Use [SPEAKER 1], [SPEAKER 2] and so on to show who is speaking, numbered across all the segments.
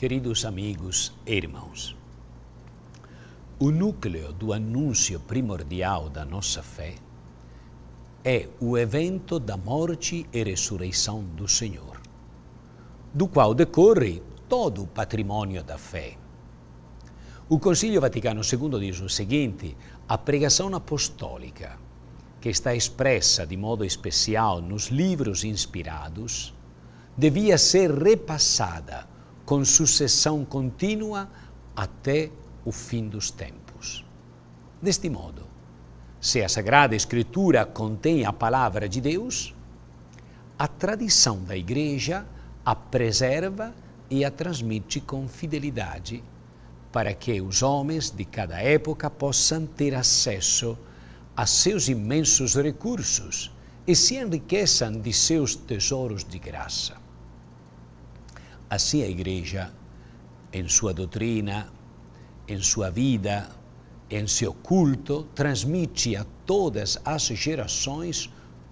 [SPEAKER 1] Queridos amigos e irmãos, o núcleo do anúncio primordial da nossa fé é o evento da morte e ressurreição do Senhor, do qual decorre todo o patrimônio da fé. O Concílio Vaticano II diz o seguinte: a pregação apostólica, que está expressa de modo especial nos livros inspirados, devia ser repassada com sucessão contínua até o fim dos tempos. Deste modo, se a Sagrada Escritura contém a palavra de Deus, a tradição da Igreja a preserva e a transmite com fidelidade, para que os homens de cada época possam ter acesso a seus imensos recursos e se enriqueçam de seus tesouros de graça. Assim a igreja, em sua doutrina, em sua vida, em seu culto, transmite a todas as gerações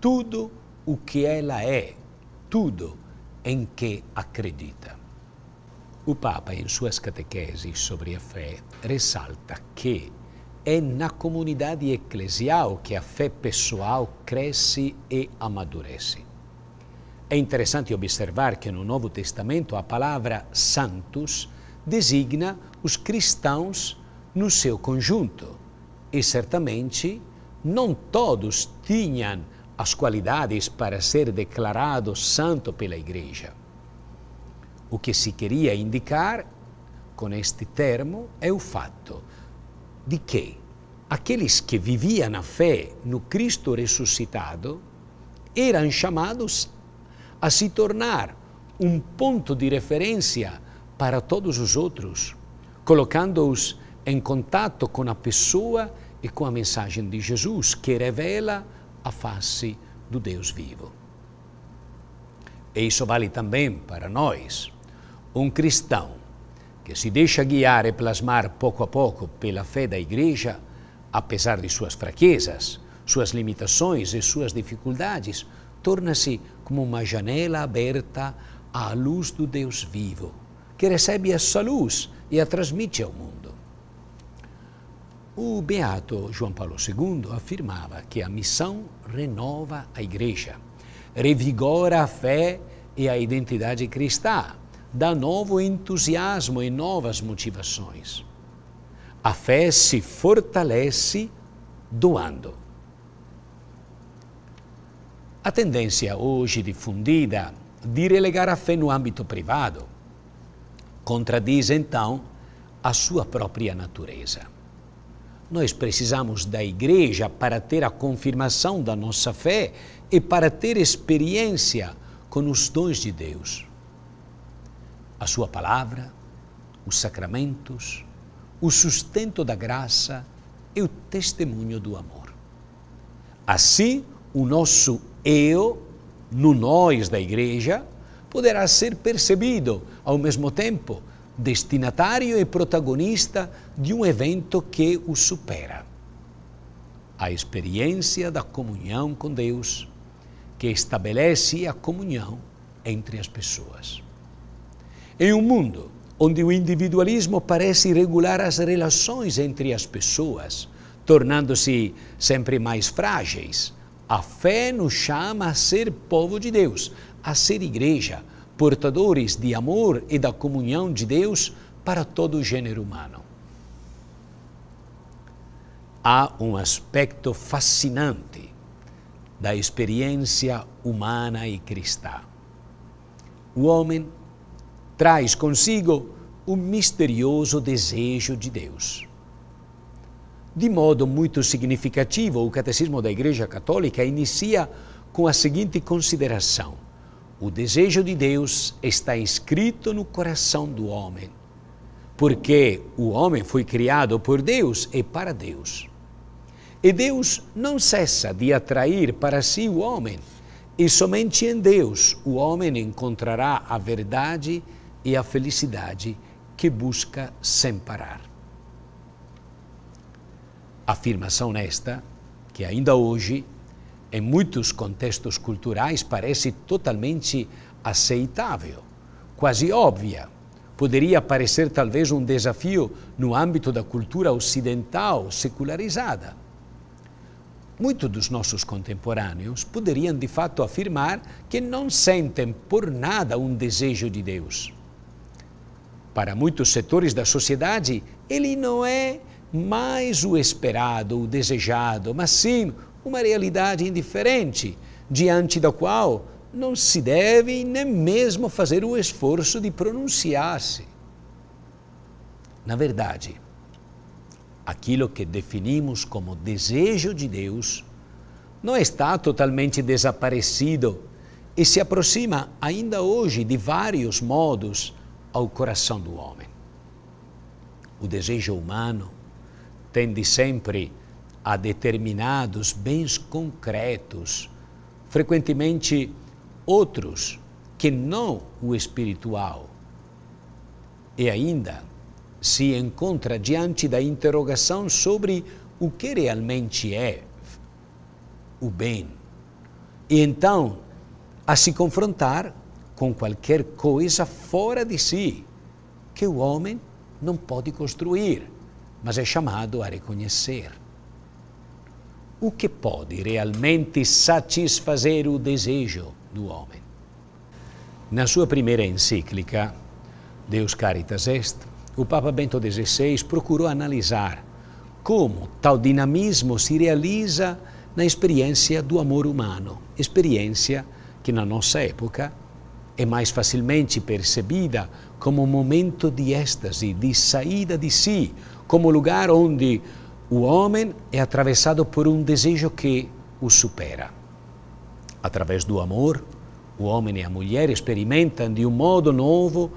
[SPEAKER 1] tudo o que ela é, tudo em que acredita. O Papa, em suas catequeses sobre a fé, ressalta que é na comunidade eclesial que a fé pessoal cresce e amadurece. É interessante observar que no Novo Testamento a palavra santos designa os cristãos no seu conjunto. E certamente não todos tinham as qualidades para ser declarado santo pela Igreja. O que se queria indicar com este termo é o fato de que aqueles que viviam a fé no Cristo ressuscitado eram chamados a se tornar um ponto de referência para todos os outros, colocando-os em contato com a pessoa e com a mensagem de Jesus que revela a face do Deus vivo. E isso vale também para nós. Um cristão que se deixa guiar e plasmar pouco a pouco pela fé da Igreja, apesar de suas fraquezas, suas limitações e suas dificuldades, torna-se como uma janela aberta à luz do Deus vivo, que recebe essa luz e a transmite ao mundo. O beato João Paulo II afirmava que a missão renova a igreja, revigora a fé e a identidade cristã, dá novo entusiasmo e novas motivações. A fé se fortalece doando. A tendência hoje difundida de relegar a fé no âmbito privado contradiz então a sua própria natureza. Nós precisamos da igreja para ter a confirmação da nossa fé e para ter experiência com os dons de Deus. A sua palavra, os sacramentos, o sustento da graça e o testemunho do amor. Assim, o nosso eu, no nós da igreja, poderá ser percebido, ao mesmo tempo, destinatário e protagonista de um evento que o supera. A experiência da comunhão com Deus, que estabelece a comunhão entre as pessoas. Em um mundo onde o individualismo parece regular as relações entre as pessoas, tornando-se sempre mais frágeis, a fé nos chama a ser povo de Deus, a ser igreja, portadores de amor e da comunhão de Deus para todo o gênero humano. Há um aspecto fascinante da experiência humana e cristã. O homem traz consigo o um misterioso desejo de Deus. De modo muito significativo, o Catecismo da Igreja Católica inicia com a seguinte consideração: o desejo de Deus está inscrito no coração do homem, porque o homem foi criado por Deus e para Deus. E Deus não cessa de atrair para si o homem, e somente em Deus o homem encontrará a verdade e a felicidade que busca sem parar. Afirmação esta que ainda hoje, em muitos contextos culturais, parece totalmente aceitável, quase óbvia. Poderia parecer talvez um desafio no âmbito da cultura ocidental secularizada. Muitos dos nossos contemporâneos poderiam de fato afirmar que não sentem por nada um desejo de Deus. Para muitos setores da sociedade, ele não é mais o esperado, o desejado, mas sim uma realidade indiferente, diante da qual não se deve nem mesmo fazer o esforço de pronunciar-se. Na verdade, aquilo que definimos como desejo de Deus não está totalmente desaparecido e se aproxima ainda hoje de vários modos ao coração do homem. O desejo humano tende sempre a determinados bens concretos, frequentemente outros que não o espiritual. E ainda se encontra diante da interrogação sobre o que realmente é o bem. E então a se confrontar com qualquer coisa fora de si que o homem não pode construir mas é chamado a reconhecer. O que pode realmente satisfazer o desejo do homem? Na sua primeira encíclica, Deus Caritas Est, o Papa Bento XVI procurou analisar como tal dinamismo se realiza na experiência do amor humano, experiência que na nossa época é mais facilmente percebida como um momento de êxtase, de saída de si, como lugar onde o homem é atravessado por um desejo que o supera. Através do amor, o homem e a mulher experimentam de um modo novo,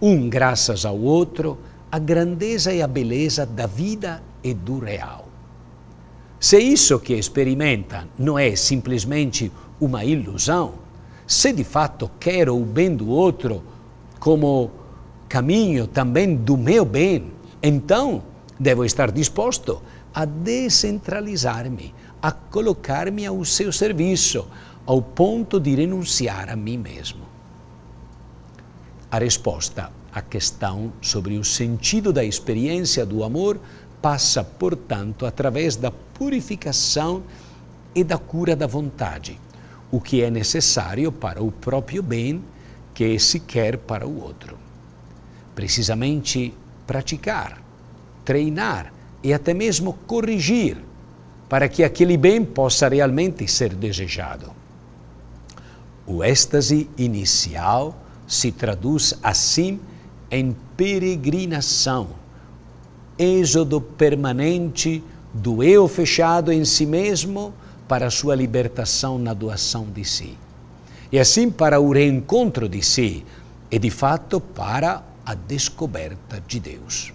[SPEAKER 1] um graças ao outro, a grandeza e a beleza da vida e do real. Se isso que experimentam não é simplesmente uma ilusão, se de fato quero o bem do outro como caminho também do meu bem, então devo estar disposto a descentralizar-me, a colocar-me ao seu serviço, ao ponto de renunciar a mim mesmo. A resposta à questão sobre o sentido da experiência do amor passa, portanto, através da purificação e da cura da vontade o que é necessário para o próprio bem que é se quer para o outro. Precisamente praticar, treinar e até mesmo corrigir para que aquele bem possa realmente ser desejado. O êxtase inicial se traduz assim em peregrinação, êxodo permanente do eu fechado em si mesmo para a sua libertação na doação de si. E assim para o reencontro de si e de fato para a descoberta de Deus.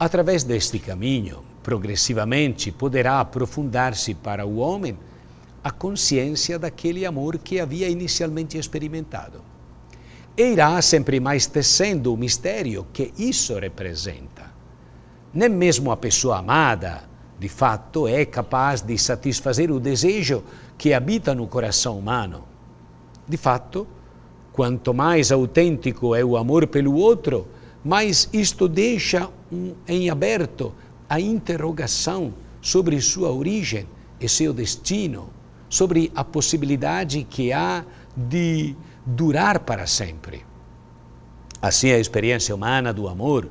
[SPEAKER 1] Através deste caminho, progressivamente poderá aprofundar-se para o homem a consciência daquele amor que havia inicialmente experimentado. E irá sempre mais tecendo o mistério que isso representa. Nem mesmo a pessoa amada de fato, é capaz de satisfazer o desejo que habita no coração humano. De fato, quanto mais autêntico é o amor pelo outro, mais isto deixa um, em aberto a interrogação sobre sua origem e seu destino, sobre a possibilidade que há de durar para sempre. Assim, a experiência humana do amor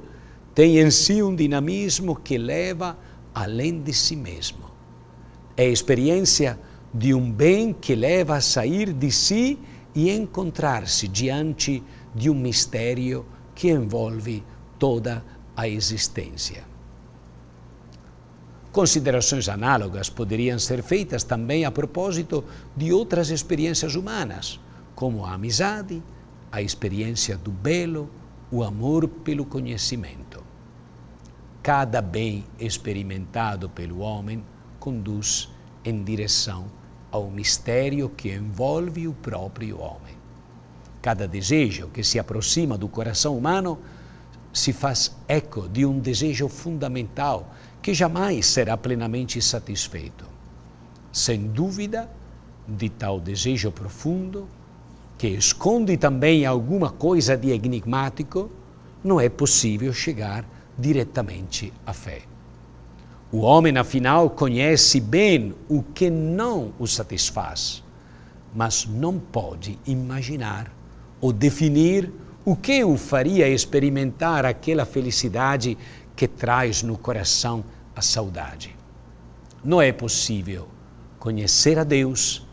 [SPEAKER 1] tem em si um dinamismo que leva além de si mesmo. É a experiência de um bem que leva a sair de si e encontrar-se diante de um mistério que envolve toda a existência. Considerações análogas poderiam ser feitas também a propósito de outras experiências humanas, como a amizade, a experiência do belo, o amor pelo conhecimento cada bem experimentado pelo homem conduz em direção ao mistério que envolve o próprio homem. Cada desejo que se aproxima do coração humano se faz eco de um desejo fundamental que jamais será plenamente satisfeito. Sem dúvida, de tal desejo profundo, que esconde também alguma coisa de enigmático, não é possível chegar diretamente à fé. O homem, afinal, conhece bem o que não o satisfaz, mas não pode imaginar ou definir o que o faria experimentar aquela felicidade que traz no coração a saudade. Não é possível conhecer a Deus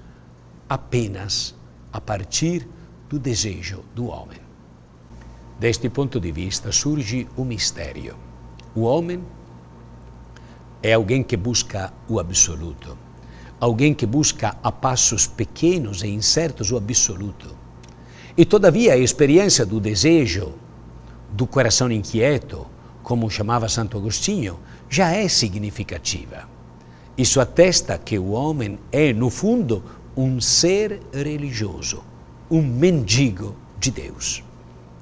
[SPEAKER 1] apenas a partir do desejo do homem. Deste ponto de vista surge o mistério. O homem é alguém que busca o absoluto, alguém que busca a passos pequenos e incertos o absoluto. E todavia a experiência do desejo, do coração inquieto, como chamava Santo Agostinho, já é significativa. Isso atesta que o homem é, no fundo, um ser religioso, um mendigo de Deus.